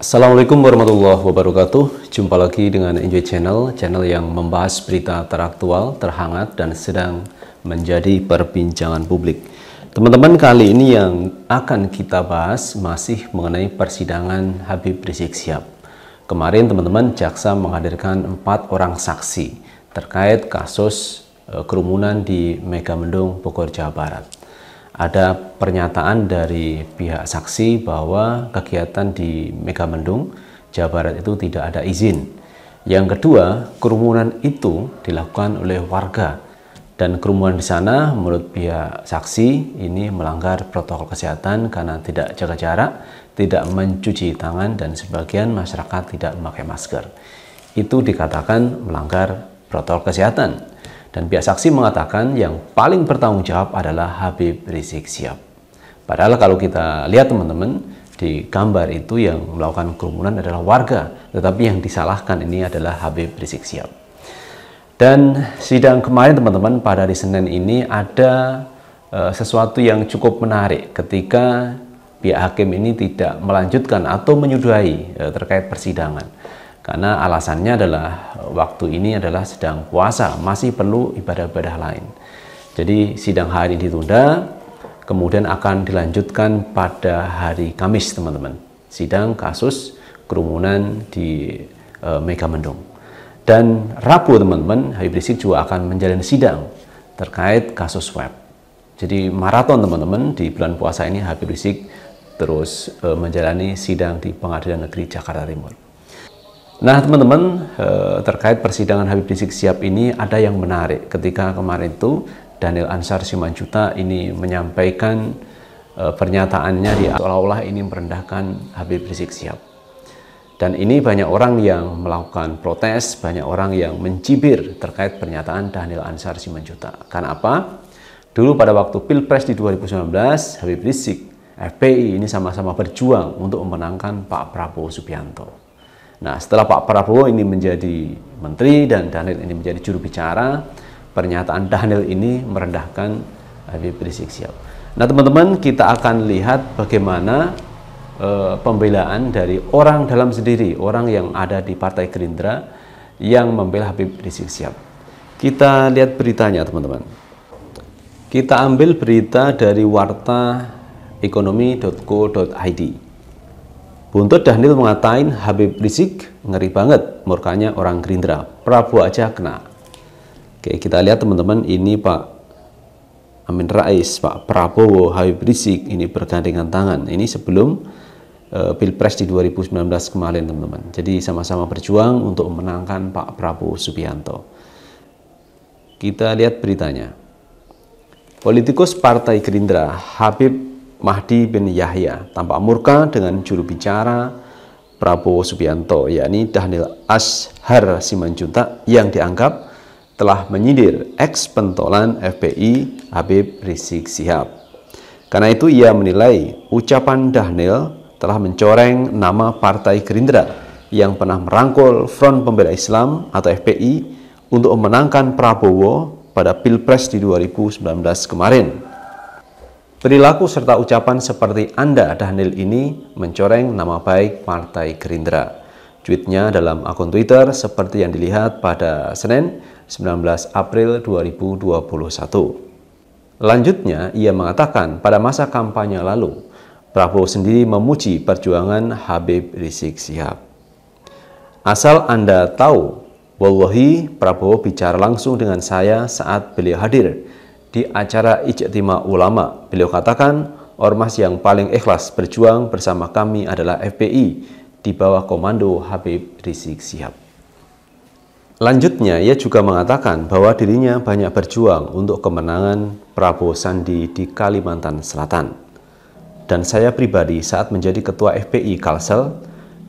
Assalamualaikum warahmatullahi wabarakatuh Jumpa lagi dengan Enjoy Channel Channel yang membahas berita teraktual, terhangat, dan sedang menjadi perbincangan publik Teman-teman kali ini yang akan kita bahas masih mengenai persidangan Habib Rizik Siap. Kemarin teman-teman Jaksa menghadirkan empat orang saksi terkait kasus Eh, kerumunan di Megamendung Bogor Jawa Barat. Ada pernyataan dari pihak saksi bahwa kegiatan di Megamendung Jawa Barat itu tidak ada izin. Yang kedua, kerumunan itu dilakukan oleh warga dan kerumunan di sana menurut pihak saksi ini melanggar protokol kesehatan karena tidak jaga jarak, tidak mencuci tangan dan sebagian masyarakat tidak memakai masker. Itu dikatakan melanggar protokol kesehatan. Dan pihak saksi mengatakan yang paling bertanggung jawab adalah Habib Rizik Sihab. Padahal kalau kita lihat teman-teman, di gambar itu yang melakukan kerumunan adalah warga, tetapi yang disalahkan ini adalah Habib Rizik Sihab. Dan sidang kemarin teman-teman pada hari Senin ini ada uh, sesuatu yang cukup menarik ketika pihak hakim ini tidak melanjutkan atau menyudahi uh, terkait persidangan. Karena alasannya adalah waktu ini adalah sedang puasa, masih perlu ibadah-ibadah lain. Jadi sidang hari ditunda, kemudian akan dilanjutkan pada hari Kamis, teman-teman. Sidang kasus kerumunan di e, Megamendung. Dan Rabu, teman-teman, Habib Rizik juga akan menjalani sidang terkait kasus web. Jadi maraton, teman-teman, di bulan puasa ini Habib Rizik terus e, menjalani sidang di Pengadilan Negeri Jakarta Timur. Nah teman-teman eh, terkait persidangan Habib Rizik Sihab ini ada yang menarik ketika kemarin itu Daniel Ansar Simanjuta ini menyampaikan eh, pernyataannya di seolah-olah ini merendahkan Habib Rizik Sihab. Dan ini banyak orang yang melakukan protes, banyak orang yang mencibir terkait pernyataan Daniel Ansar Simanjuta. Karena apa? Dulu pada waktu Pilpres di 2019, Habib Rizik, FPI ini sama-sama berjuang untuk memenangkan Pak Prabowo Subianto. Nah, setelah Pak Prabowo ini menjadi menteri dan Daniel ini menjadi juru bicara, pernyataan Daniel ini merendahkan Habib Rizik Sihab. Nah, teman-teman, kita akan lihat bagaimana e, pembelaan dari orang dalam sendiri, orang yang ada di Partai Gerindra yang membela Habib Rizik Sihab. Kita lihat beritanya, teman-teman. Kita ambil berita dari warta ekonomi.co.id. Buntut Dhanil mengatain Habib Rizik ngeri banget murkanya orang Gerindra. Prabowo aja kena. Oke, kita lihat teman-teman ini Pak Amin Rais, Pak Prabowo, Habib Rizik ini bergandengan tangan. Ini sebelum uh, Pilpres di 2019 kemarin teman-teman. Jadi sama-sama berjuang untuk memenangkan Pak Prabowo Subianto. Kita lihat beritanya. Politikus Partai Gerindra Habib Mahdi bin Yahya tampak murka dengan juru bicara Prabowo Subianto yakni Dahnil Ashar Simanjuntak yang dianggap telah menyindir eks pentolan FPI Habib Rizik Sihab. Karena itu ia menilai ucapan Dahnil telah mencoreng nama Partai Gerindra yang pernah merangkul Front Pembela Islam atau FPI untuk memenangkan Prabowo pada Pilpres di 2019 kemarin. Perilaku serta ucapan seperti Anda Dahnil ini mencoreng nama baik Partai Gerindra. Tweetnya dalam akun Twitter seperti yang dilihat pada Senin 19 April 2021. Lanjutnya, ia mengatakan pada masa kampanye lalu, Prabowo sendiri memuji perjuangan Habib Rizik Sihab. Asal Anda tahu, wallahi Prabowo bicara langsung dengan saya saat beliau hadir di acara ijtima ulama. Beliau katakan, ormas yang paling ikhlas berjuang bersama kami adalah FPI di bawah komando Habib Rizik Sihab. Lanjutnya, ia juga mengatakan bahwa dirinya banyak berjuang untuk kemenangan Prabowo Sandi di Kalimantan Selatan. Dan saya pribadi saat menjadi ketua FPI Kalsel,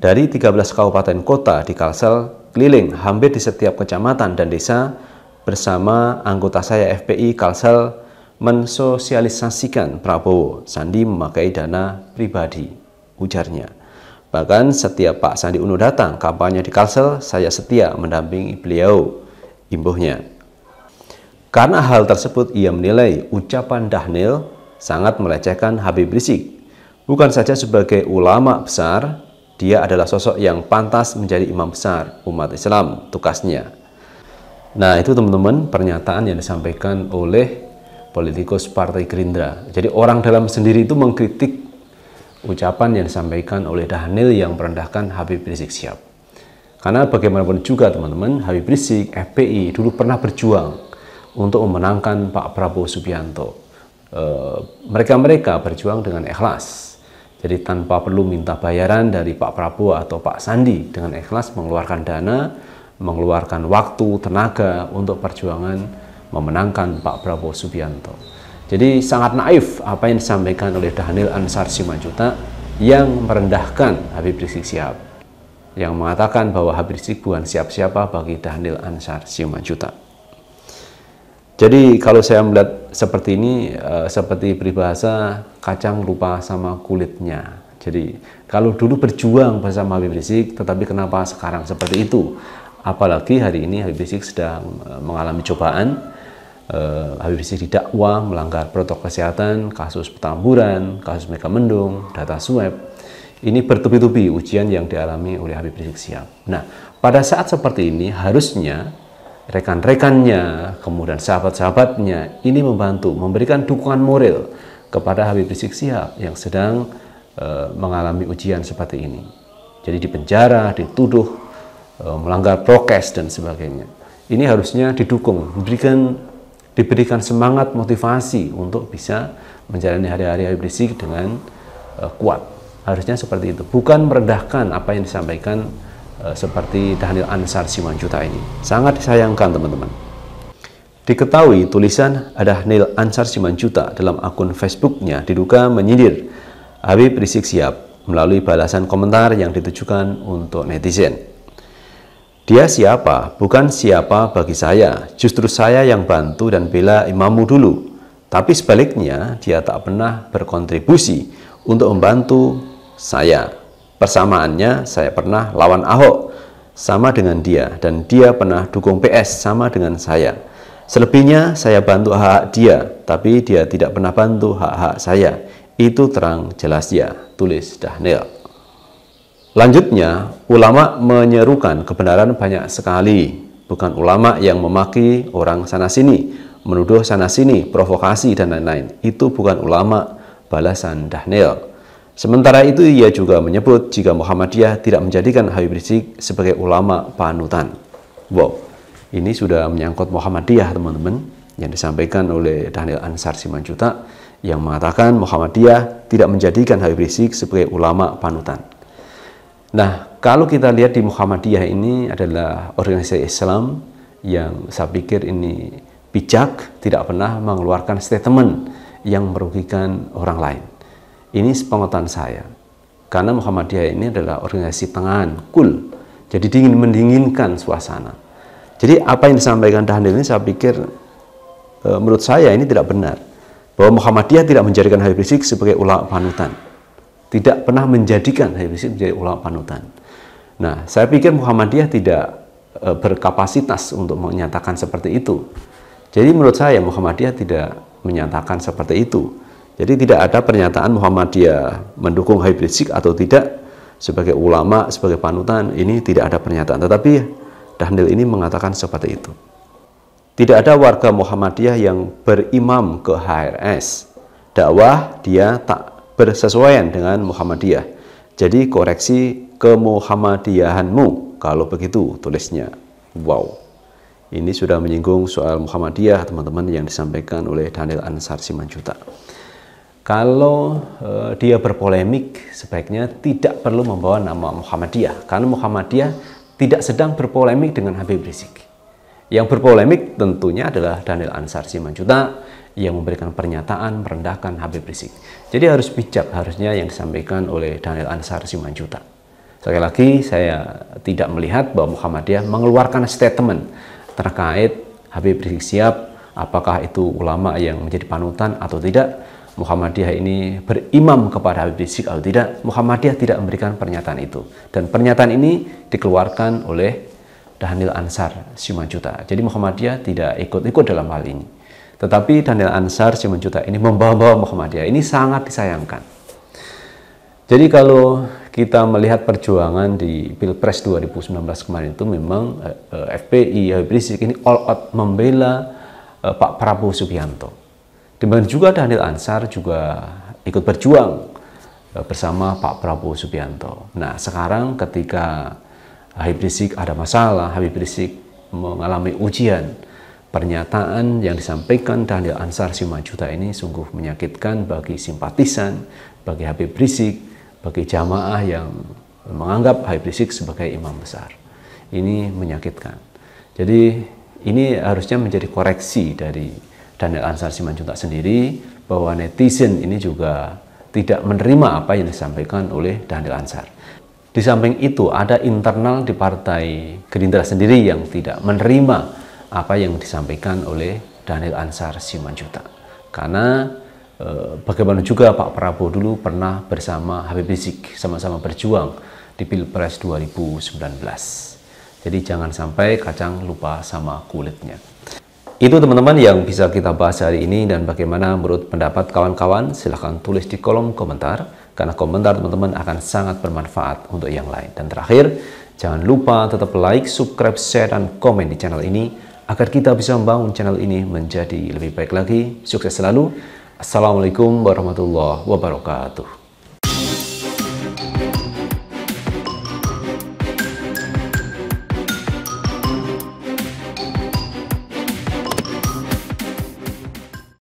dari 13 kabupaten kota di Kalsel, keliling hampir di setiap kecamatan dan desa bersama anggota saya FPI Kalsel mensosialisasikan Prabowo. Sandi memakai dana pribadi, ujarnya. Bahkan setiap Pak Sandi Uno datang kampanye di Kalsel, saya setia mendampingi beliau, imbuhnya. Karena hal tersebut ia menilai ucapan Dahnil sangat melecehkan Habib Rizik. Bukan saja sebagai ulama besar, dia adalah sosok yang pantas menjadi imam besar umat Islam, tugasnya. Nah, itu teman-teman pernyataan yang disampaikan oleh politikus Partai Gerindra. Jadi orang dalam sendiri itu mengkritik ucapan yang disampaikan oleh Dhanil yang merendahkan Habib Rizik Syihab. Karena bagaimanapun juga teman-teman, Habib Rizik, FPI dulu pernah berjuang untuk memenangkan Pak Prabowo Subianto. Eh, mereka-mereka berjuang dengan ikhlas. Jadi tanpa perlu minta bayaran dari Pak Prabowo atau Pak Sandi dengan ikhlas mengeluarkan dana mengeluarkan waktu, tenaga untuk perjuangan memenangkan Pak Prabowo Subianto. Jadi sangat naif apa yang disampaikan oleh Dhanil Ansar Simanjuta yang merendahkan Habib Rizik Sihab yang mengatakan bahwa Habib Rizik bukan siap-siapa bagi Dhanil Ansar Simanjuta. Jadi kalau saya melihat seperti ini, eh, seperti peribahasa kacang lupa sama kulitnya. Jadi kalau dulu berjuang bersama Habib Rizik, tetapi kenapa sekarang seperti itu? apalagi hari ini Habib Rizik sedang eh, mengalami cobaan uh, Habib Rizik didakwa melanggar protokol kesehatan kasus petamburan kasus Mega Mendung, data swab ini bertubi-tubi ujian yang dialami oleh Habib Rizik Siap. nah pada saat seperti ini harusnya rekan-rekannya kemudian sahabat-sahabatnya ini membantu memberikan dukungan moral kepada Habib Rizik Siap yang sedang uh, mengalami ujian seperti ini jadi di penjara dituduh Eh, melanggar prokes dan sebagainya. Ini harusnya didukung, diberikan diberikan semangat motivasi untuk bisa menjalani hari-hari Habib Rizik dengan uh, kuat. Harusnya seperti itu, bukan merendahkan apa yang disampaikan uh, seperti tahanil Ansar Simanjuta ini. Sangat disayangkan teman-teman. Diketahui tulisan Daniel Ansar Simanjuta dalam akun Facebooknya diduga menyindir Habib Rizik Siap melalui balasan komentar yang ditujukan untuk netizen. Dia siapa? Bukan siapa bagi saya. Justru saya yang bantu dan bela imammu dulu. Tapi sebaliknya, dia tak pernah berkontribusi untuk membantu saya. Persamaannya, saya pernah lawan Ahok, sama dengan dia, dan dia pernah dukung PS, sama dengan saya. Selebihnya, saya bantu hak-hak dia, tapi dia tidak pernah bantu hak-hak saya. Itu terang jelas ya, tulis Dahnil. Lanjutnya, ulama menyerukan kebenaran banyak sekali, bukan ulama yang memaki orang sana-sini, menuduh sana-sini, provokasi, dan lain-lain. Itu bukan ulama balasan Dahnil. Sementara itu, ia juga menyebut jika Muhammadiyah tidak menjadikan Habib Rizik sebagai ulama panutan. Wow, ini sudah menyangkut Muhammadiyah, teman-teman, yang disampaikan oleh Daniel Ansar Simanjuta yang mengatakan Muhammadiyah tidak menjadikan Habib Rizik sebagai ulama panutan. Nah, kalau kita lihat di Muhammadiyah ini adalah organisasi Islam yang saya pikir ini bijak, tidak pernah mengeluarkan statement yang merugikan orang lain. Ini sepengetahuan saya. Karena Muhammadiyah ini adalah organisasi tengahan, cool. Jadi dingin mendinginkan suasana. Jadi apa yang disampaikan Dhanil ini saya pikir eh, menurut saya ini tidak benar. Bahwa Muhammadiyah tidak menjadikan Habib Rizik sebagai ulama panutan tidak pernah menjadikan Habib Rizik menjadi ulama panutan. Nah, saya pikir Muhammadiyah tidak e, berkapasitas untuk menyatakan seperti itu. Jadi menurut saya Muhammadiyah tidak menyatakan seperti itu. Jadi tidak ada pernyataan Muhammadiyah mendukung Habib Rizik atau tidak sebagai ulama, sebagai panutan, ini tidak ada pernyataan. Tetapi Dahnil ini mengatakan seperti itu. Tidak ada warga Muhammadiyah yang berimam ke HRS. Dakwah dia tak bersesuaian dengan Muhammadiyah. Jadi koreksi ke Muhammadiyahanmu. kalau begitu tulisnya. Wow. Ini sudah menyinggung soal Muhammadiyah teman-teman yang disampaikan oleh Daniel Ansar Simanjuta. Kalau uh, dia berpolemik, sebaiknya tidak perlu membawa nama Muhammadiyah karena Muhammadiyah tidak sedang berpolemik dengan Habib Rizik. Yang berpolemik tentunya adalah Daniel Ansar Simanjuta yang memberikan pernyataan merendahkan Habib Rizik. Jadi harus bijak harusnya yang disampaikan oleh Daniel Ansar Simanjuta. Sekali lagi saya tidak melihat bahwa Muhammadiyah mengeluarkan statement terkait Habib Rizik siap apakah itu ulama yang menjadi panutan atau tidak. Muhammadiyah ini berimam kepada Habib Rizik atau tidak, Muhammadiyah tidak memberikan pernyataan itu. Dan pernyataan ini dikeluarkan oleh Daniel Ansar Simanjuta. Jadi Muhammadiyah tidak ikut-ikut dalam hal ini. Tetapi Daniel Ansar Simanjuta ini membawa-bawa Muhammadiyah. Ini sangat disayangkan. Jadi kalau kita melihat perjuangan di Pilpres 2019 kemarin itu memang eh, eh, FPI Habib Rizik ini all out membela eh, Pak Prabowo Subianto. Demikian juga Daniel Ansar juga ikut berjuang bersama Pak Prabowo Subianto. Nah, sekarang ketika Habib Rizik ada masalah, Habib Rizik mengalami ujian. Pernyataan yang disampaikan Daniel Ansar Simajuta ini sungguh menyakitkan bagi simpatisan, bagi Habib Rizik, bagi jamaah yang menganggap Habib Rizik sebagai imam besar. Ini menyakitkan. Jadi ini harusnya menjadi koreksi dari Daniel Ansar Simanjuta sendiri bahwa netizen ini juga tidak menerima apa yang disampaikan oleh Daniel Ansar. Di samping itu ada internal di partai Gerindra sendiri yang tidak menerima apa yang disampaikan oleh Daniel Ansar Simanjuta. Karena e, bagaimana juga Pak Prabowo dulu pernah bersama Habib Rizik sama-sama berjuang di Pilpres 2019. Jadi jangan sampai kacang lupa sama kulitnya. Itu teman-teman yang bisa kita bahas hari ini dan bagaimana menurut pendapat kawan-kawan silahkan tulis di kolom komentar karena komentar teman-teman akan sangat bermanfaat untuk yang lain. Dan terakhir, jangan lupa tetap like, subscribe, share, dan komen di channel ini agar kita bisa membangun channel ini menjadi lebih baik lagi. Sukses selalu. Assalamualaikum warahmatullahi wabarakatuh.